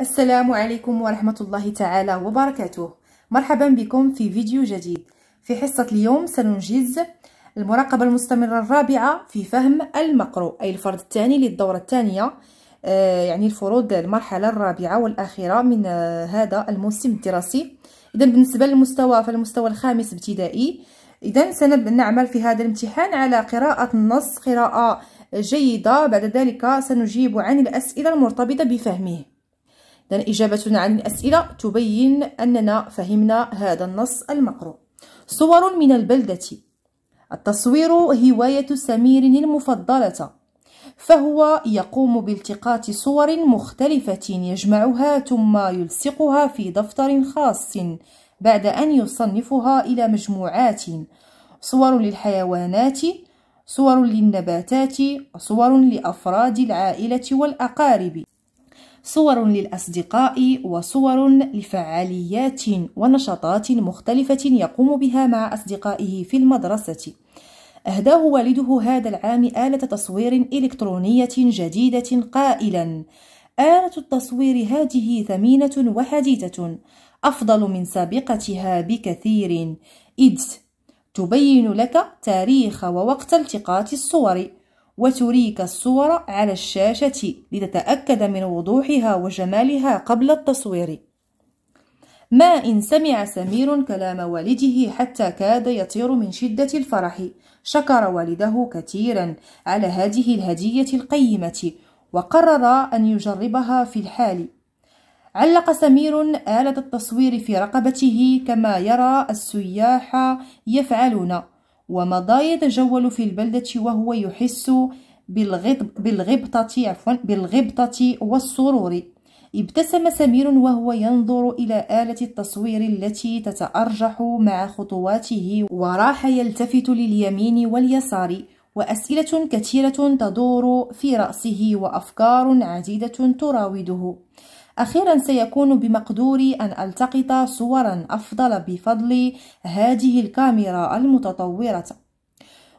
السلام عليكم ورحمة الله تعالى وبركاته مرحبا بكم في فيديو جديد في حصة اليوم سننجز المراقبة المستمرة الرابعة في فهم المقروء أي الفرض الثاني للدورة الثانية آه، يعني الفروض المرحلة الرابعة والأخيرة من آه، هذا الموسم الدراسي إذا بالنسبة للمستوى فالمستوى الخامس ابتدائي إذا سنعمل في هذا الامتحان على قراءة النص قراءة جيدة بعد ذلك سنجيب عن الأسئلة المرتبطة بفهمه إذن إجابتنا عن الأسئلة تبين أننا فهمنا هذا النص المقروء صور من البلدة التصوير هواية سمير المفضلة فهو يقوم بالتقاط صور مختلفة يجمعها ثم يلصقها في دفتر خاص بعد أن يصنفها إلى مجموعات صور للحيوانات صور للنباتات صور لأفراد العائلة والأقارب صور للأصدقاء وصور لفعاليات ونشاطات مختلفة يقوم بها مع أصدقائه في المدرسة أهداه والده هذا العام آلة تصوير إلكترونية جديدة قائلا آلة التصوير هذه ثمينة وحديثة أفضل من سابقتها بكثير إذ تبين لك تاريخ ووقت التقاط الصور وتريك الصور على الشاشة لتتأكد من وضوحها وجمالها قبل التصوير ما إن سمع سمير كلام والده حتى كاد يطير من شدة الفرح شكر والده كثيرا على هذه الهدية القيمة وقرر أن يجربها في الحال علق سمير آلة التصوير في رقبته كما يرى السياح يفعلون ومضى يتجول في البلدة وهو يحس بالغبطة عفوا بالغبطة والسرور ابتسم سمير وهو ينظر إلى آلة التصوير التي تتأرجح مع خطواته وراح يلتفت لليمين واليسار وأسئلة كثيرة تدور في رأسه وأفكار عديدة تراوده أخيرا سيكون بمقدوري أن ألتقط صورا أفضل بفضل هذه الكاميرا المتطورة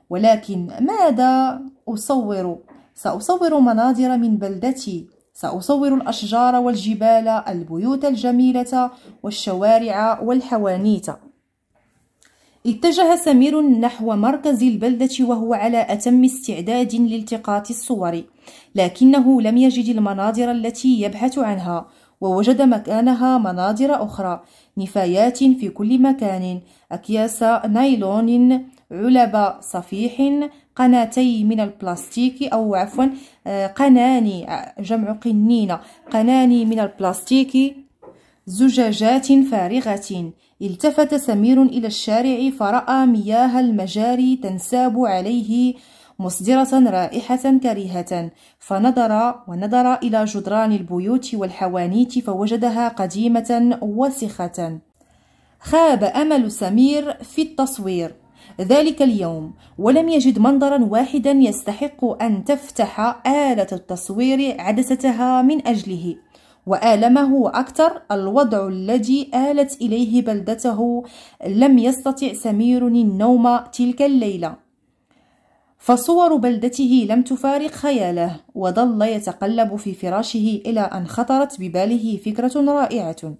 ولكن ماذا أصور؟ سأصور مناظر من بلدتي سأصور الأشجار والجبال البيوت الجميلة والشوارع والحوانيت اتجه سمير نحو مركز البلدة وهو على أتم استعداد لالتقاط الصور لكنه لم يجد المناظر التي يبحث عنها ووجد مكانها مناظر أخرى نفايات في كل مكان أكياس نايلون علب صفيح قناتي من البلاستيك أو عفوا آه، قناني آه، جمع قنينة قناني من البلاستيك زجاجات فارغة التفت سمير إلى الشارع فرأى مياه المجاري تنساب عليه مصدرة رائحة كريهة فنظر ونظر إلى جدران البيوت والحوانيت فوجدها قديمة وسخة خاب أمل سمير في التصوير ذلك اليوم ولم يجد منظرا واحدا يستحق أن تفتح آلة التصوير عدستها من أجله وآلمه أكثر الوضع الذي آلت إليه بلدته لم يستطع سمير النوم تلك الليلة فصور بلدته لم تفارق خياله وظل يتقلب في فراشه إلى أن خطرت بباله فكرة رائعة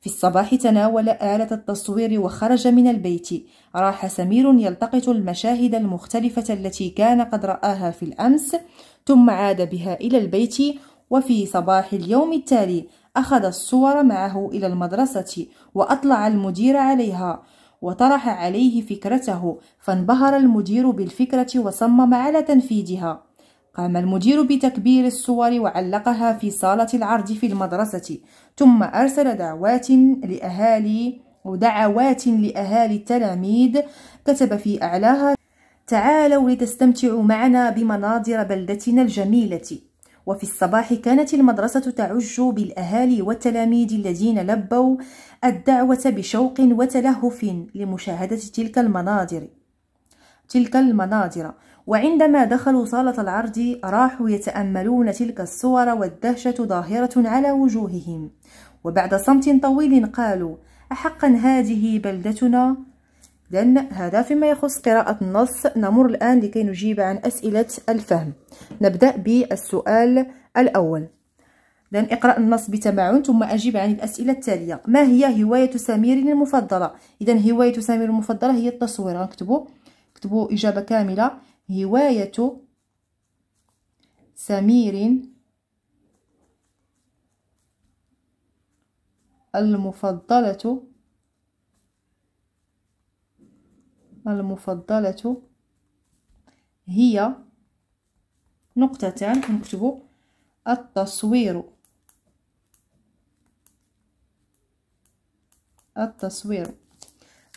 في الصباح تناول آلة التصوير وخرج من البيت راح سمير يلتقط المشاهد المختلفة التي كان قد رآها في الأمس ثم عاد بها إلى البيت وفي صباح اليوم التالي أخذ الصور معه إلى المدرسة وأطلع المدير عليها وطرح عليه فكرته فانبهر المدير بالفكرة وصمم على تنفيذها قام المدير بتكبير الصور وعلقها في صالة العرض في المدرسة ثم أرسل دعوات لأهالي ودعوات لأهالي التلاميذ كتب في أعلاها تعالوا لتستمتعوا معنا بمناظر بلدتنا الجميلة وفي الصباح كانت المدرسة تعج بالأهالي والتلاميذ الذين لبوا الدعوة بشوق وتلهف لمشاهدة تلك المناظر تلك المناظر وعندما دخلوا صالة العرض راحوا يتأملون تلك الصور والدهشة ظاهرة على وجوههم وبعد صمت طويل قالوا أحقا هذه بلدتنا إذن هذا فيما يخص قراءة النص نمر الآن لكي نجيب عن أسئلة الفهم نبدأ بالسؤال الأول إذن اقرأ النص بتمعن ثم أجيب عن الأسئلة التالية ما هي هواية سمير المفضلة إذن هواية سمير المفضلة هي التصوير نكتبه اكتبوا إجابة كاملة هواية سمير المفضلة المفضلة هي نقطتان نكتب التصوير التصوير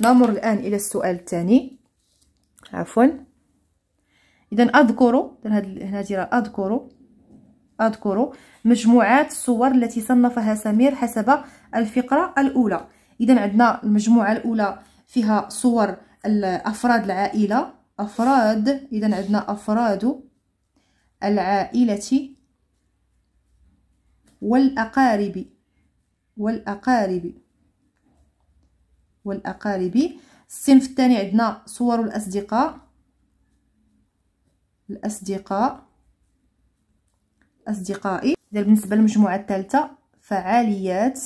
نمر الآن إلى السؤال الثاني عفوا إذا أذكر هنا ديرها أذكر أذكر مجموعات الصور التي صنفها سمير حسب الفقرة الأولى إذا عندنا المجموعة الأولى فيها صور افراد العائله افراد اذا عندنا افراد العائله والاقارب والاقارب والاقارب الصنف الثاني عندنا صور الاصدقاء الاصدقاء اصدقائي اذا بالنسبه للمجموعه الثالثه فعاليات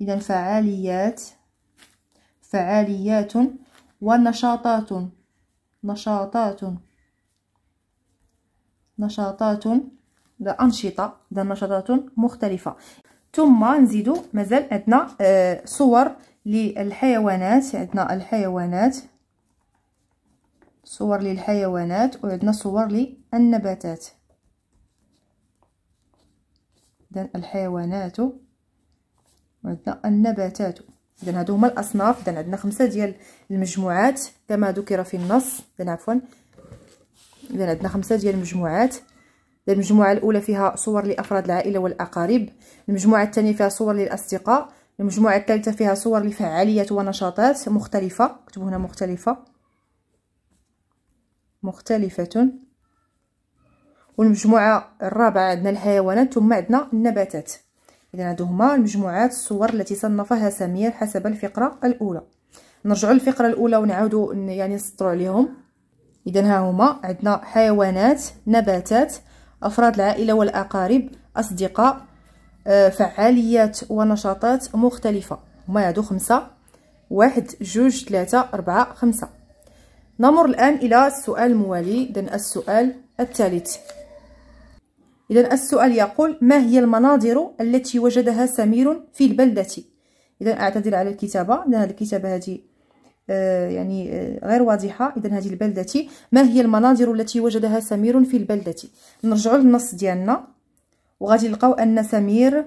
اذا فعاليات فعاليات ونشاطات نشاطات نشاطات ده أنشطة ده نشاطات مختلفة ثم نزيدو مازال عندنا آه صور للحيوانات عندنا الحيوانات صور للحيوانات وعندنا صور للنباتات إذن الحيوانات وعندنا النباتات اذا هادو هما الاصناف اذا عندنا خمسه ديال المجموعات كما ذكر في النص اذا عفوا اذا عندنا خمسه ديال المجموعات المجموعه الاولى فيها صور لافراد العائله والاقارب المجموعه الثانيه فيها صور للاصدقاء المجموعه الثالثه فيها صور لفعاليات ونشاطات مختلفه كتبوا هنا مختلفه مختلفه والمجموعه الرابعه عندنا الحيوانات ثم عندنا النباتات إذا هادو هما المجموعات الصور التي صنفها سمير حسب الفقرة الأولى نرجعوا للفقرة الأولى ونعاودوا يعني نسطروا عليهم إذا ها هما عندنا حيوانات نباتات أفراد العائلة والأقارب أصدقاء آه، فعاليات ونشاطات مختلفة هما هادو خمسة واحد جوج ثلاثة أربعة خمسة نمر الآن إلى السؤال الموالي إذن السؤال الثالث إذا السؤال يقول ما هي المناظر التي وجدها سمير في البلدة إذا أعتذر على الكتابة لأن الكتابة هذه آه، يعني آه، غير واضحة إذا هذه البلدة ما هي المناظر التي وجدها سمير في البلدة نرجعوا للنص ديالنا وغادي نلقاو أن سمير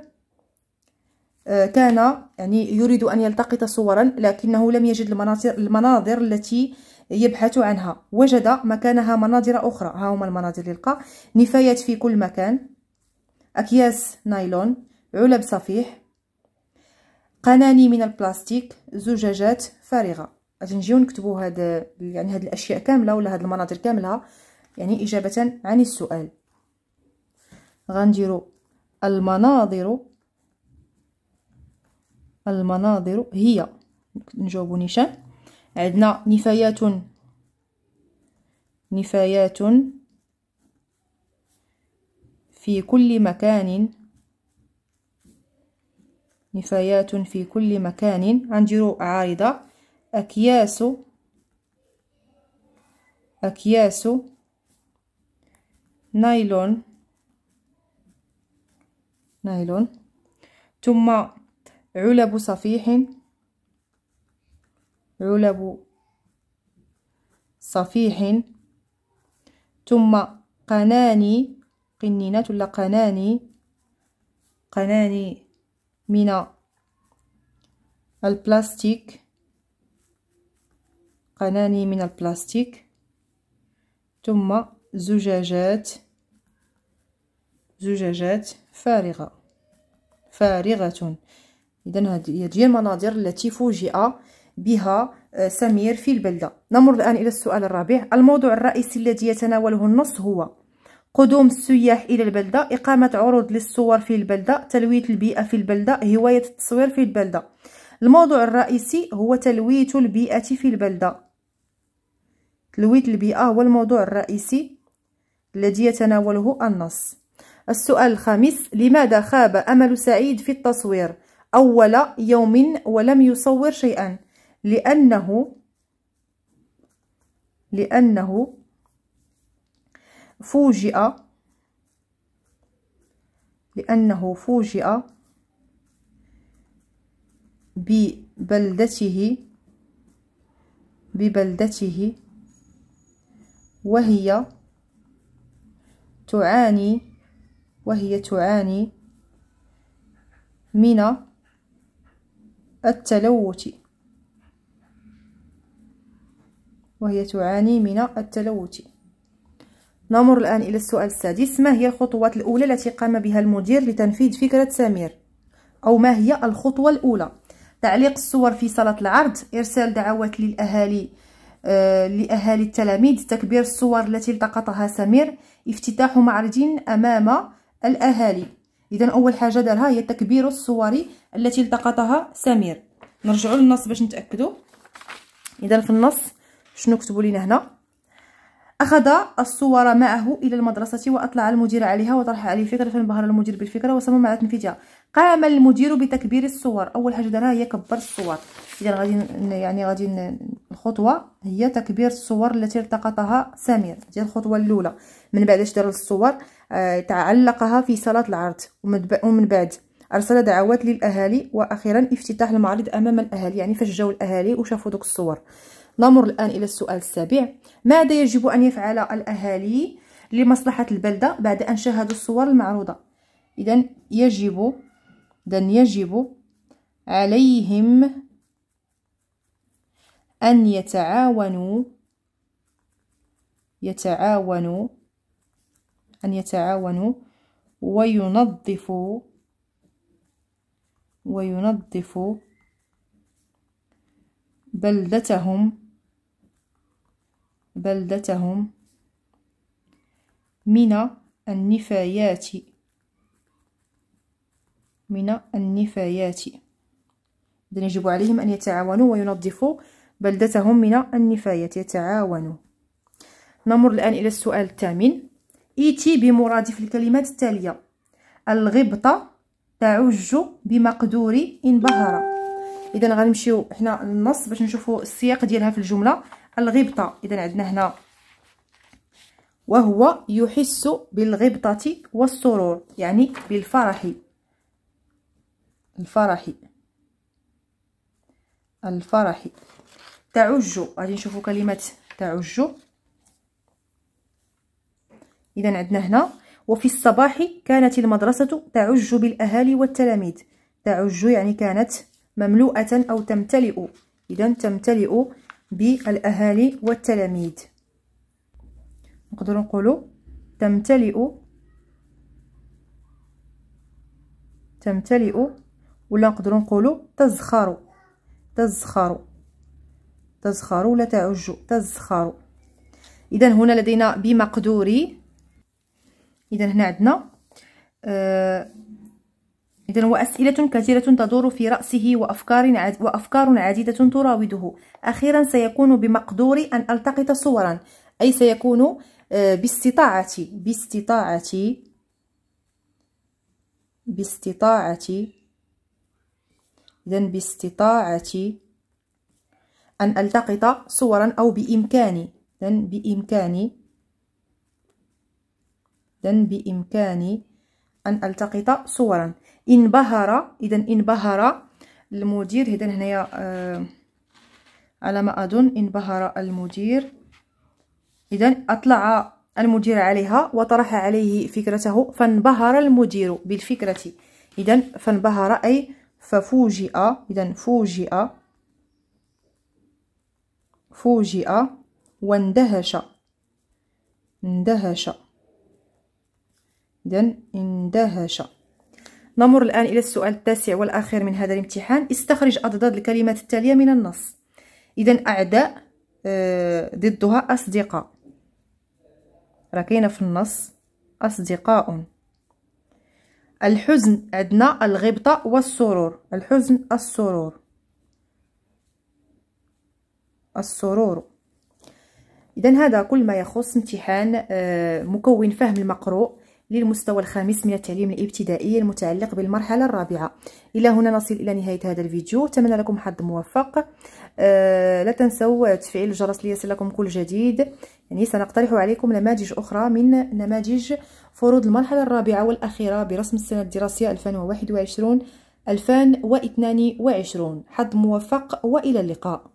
آه، كان يعني يريد أن يلتقط صورا لكنه لم يجد المناظر, المناظر التي يبحث عنها وجد مكانها مناظر أخرى ها هما المناظر اللي لقى نفايات في كل مكان أكياس نايلون علب صفيح قناني من البلاستيك زجاجات فارغة غادي نجيو نكتبوا هاد يعني هاد الأشياء كاملة ولا هاد المناظر كاملة يعني إجابة عن السؤال غنديرو المناظر المناظر هي نجاوبو نيشان عندنا نفايات نفايات في كل مكان نفايات في كل مكان عنديرو عارضة أكياس أكياس نايلون نايلون ثم علب صفيح علب صفيح ثم قناني قنينات ولا قناني قناني من البلاستيك قناني من البلاستيك ثم زجاجات زجاجات فارغة فارغة إذا هذه هي المناظر التي فوجئ بها آه، سمير في البلدة نمر الآن إلى السؤال الرابع الموضوع الرئيسي الذي يتناوله النص هو قدوم السياح إلى البلدة إقامة عروض للصور في البلدة تلويت البيئة في البلدة هواية التصوير في البلدة الموضوع الرئيسي هو تلويت البيئة في البلدة تلويت البيئة هو الموضوع الرئيسي الذي يتناوله النص السؤال الخامس لماذا خاب أمل سعيد في التصوير أول يوم ولم يصور شيئا لأنه لأنه فوجئ لأنه فوجئ ببلدته ببلدته وهي تعاني وهي تعاني من التلوث وهي تعاني من التلوث نمر الآن إلى السؤال السادس ما هي الخطوات الأولى التي قام بها المدير لتنفيذ فكرة سمير أو ما هي الخطوة الأولى تعليق الصور في صالة العرض إرسال دعوات للأهالي آه، لأهالي التلاميذ تكبير الصور التي التقطها سمير افتتاح معرض أمام الأهالي إذا أول حاجة دارها هي تكبير الصور التي التقطها سمير نرجعوا للنص باش نتأكدوا إذا في النص شنو كتبوا لينا هنا أخذ الصور معه إلى المدرسة وأطلع المدير عليها وطرح عليه فكرة فانبهر المدير بالفكرة وصمم على تنفيذها قام المدير بتكبير الصور أول حاجة دارها هي كبر الصور إذا غادي يعني غادي الخطوة هي تكبير الصور التي التقطها سمير ديال الخطوة الأولى من بعد اش دار الصور آه، تعلقها في صالة العرض ومن بعد أرسل دعوات للأهالي وأخيرا افتتاح المعرض أمام الأهالي يعني فاش جاو الأهالي وشافوا دوك الصور نمر الآن إلى السؤال السابع ماذا يجب أن يفعل الأهالي لمصلحة البلدة بعد أن شاهدوا الصور المعروضة إذا يجب إذا يجب عليهم أن يتعاونوا يتعاونوا أن يتعاونوا وينظفوا وينظفوا بلدتهم بلدتهم من النفايات من النفايات إذن يجب عليهم أن يتعاونوا وينظفوا بلدتهم من النفايات يتعاونوا نمر الآن إلى السؤال الثامن إيتي بمرادف الكلمات التالية الغبطة تعج بمقدور إن بهر إذا غنمشيو حنا للنص باش نشوفوا السياق ديالها في الجملة الغبطة إذا عندنا هنا وهو يحس بالغبطة والسرور يعني بالفرح الفرح الفرح تعج غادي نشوفوا كلمة تعج إذا عندنا هنا وفي الصباح كانت المدرسة تعج بالأهالي والتلاميذ تعج يعني كانت مملوءة أو تمتلئ إذا تمتلئ بالاهالي والتلاميذ نقدر نقولوا تمتلئ تمتلئ ولا نقدر نقولوا تزخر تزخر تزخر ولا تعج تزخر اذا هنا لدينا بمقدوري اذا هنا عندنا آه إذا وأسئلة كثيرة تدور في رأسه وأفكار, وأفكار عديدة تراوده أخيرا سيكون بمقدوري أن ألتقط صورا أي سيكون آه، باستطاعتي باستطاعتي باستطاعتي إذا باستطاعتي أن ألتقط صورا أو بإمكاني إذا بإمكاني إذا بإمكاني أن ألتقط صورا انبهر إذا انبهر المدير إذا هنايا آه، على ما أظن انبهر المدير إذا أطلع المدير عليها وطرح عليه فكرته فانبهر المدير بالفكرة إذا فانبهر أي ففوجئ إذا فوجئ فوجئ واندهش اندهش إذا اندهش نمر الآن إلى السؤال التاسع والأخير من هذا الامتحان استخرج أضداد الكلمات التالية من النص إذا أعداء آه، ضدها أصدقاء راه كاينه في النص أصدقاء الحزن عندنا الغبطة والسرور الحزن السرور السرور إذا هذا كل ما يخص امتحان آه، مكون فهم المقروء للمستوى الخامس من التعليم الابتدائي المتعلق بالمرحلة الرابعة إلى هنا نصل إلى نهاية هذا الفيديو أتمنى لكم حظ موفق أه لا تنسوا تفعيل الجرس ليصلكم كل جديد يعني سنقترح عليكم نماذج أخرى من نماذج فروض المرحلة الرابعة والأخيرة برسم السنة الدراسية 2021 2022 حظ موفق وإلى اللقاء